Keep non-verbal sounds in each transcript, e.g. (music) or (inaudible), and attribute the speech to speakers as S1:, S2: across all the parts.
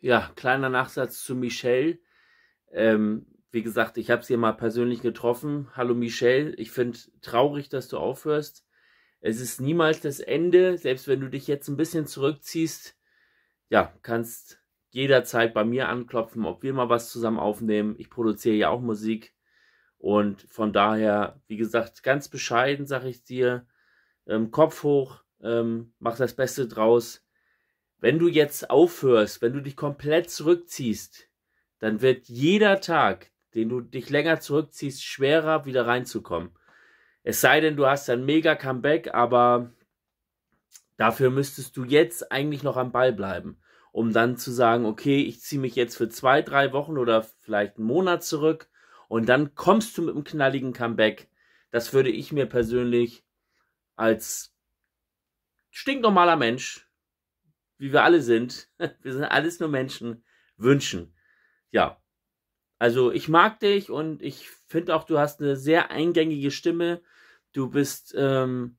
S1: ja, kleiner Nachsatz zu Michelle. Ähm, wie gesagt, ich habe sie mal persönlich getroffen. Hallo Michelle, ich finde traurig, dass du aufhörst. Es ist niemals das Ende, selbst wenn du dich jetzt ein bisschen zurückziehst. Ja, kannst jederzeit bei mir anklopfen, ob wir mal was zusammen aufnehmen. Ich produziere ja auch Musik und von daher, wie gesagt, ganz bescheiden sage ich dir, ähm, Kopf hoch, ähm, mach das Beste draus wenn du jetzt aufhörst, wenn du dich komplett zurückziehst, dann wird jeder Tag, den du dich länger zurückziehst, schwerer wieder reinzukommen. Es sei denn, du hast ein mega Comeback, aber dafür müsstest du jetzt eigentlich noch am Ball bleiben, um dann zu sagen, okay, ich ziehe mich jetzt für zwei, drei Wochen oder vielleicht einen Monat zurück und dann kommst du mit einem knalligen Comeback. Das würde ich mir persönlich als stinknormaler Mensch wie wir alle sind, (laughs) wir sind alles nur Menschen, wünschen. Ja. Also ich mag dich und ich finde auch, du hast eine sehr eingängige Stimme. Du bist ähm,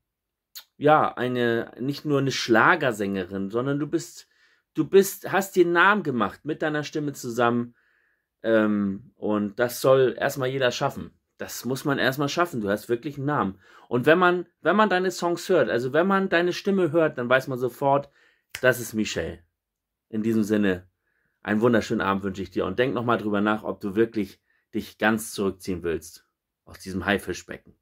S1: ja eine nicht nur eine Schlagersängerin, sondern du bist, du bist, hast dir einen Namen gemacht mit deiner Stimme zusammen. Ähm, und das soll erstmal jeder schaffen. Das muss man erstmal schaffen. Du hast wirklich einen Namen. Und wenn man, wenn man deine Songs hört, also wenn man deine Stimme hört, dann weiß man sofort, das ist Michelle. In diesem Sinne, einen wunderschönen Abend wünsche ich dir und denk nochmal drüber nach, ob du wirklich dich ganz zurückziehen willst aus diesem Haifischbecken.